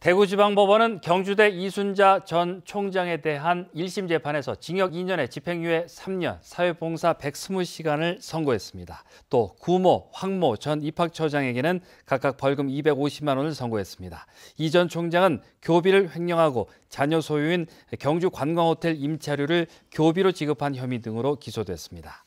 대구지방법원은 경주대 이순자 전 총장에 대한 1심 재판에서 징역 2년에 집행유예 3년, 사회봉사 120시간을 선고했습니다. 또 구모, 황모 전 입학처장에게는 각각 벌금 250만 원을 선고했습니다. 이 전 총장은 교비를 횡령하고 자녀 소유인 경주 관광호텔 임차료를 교비로 지급한 혐의 등으로 기소됐습니다.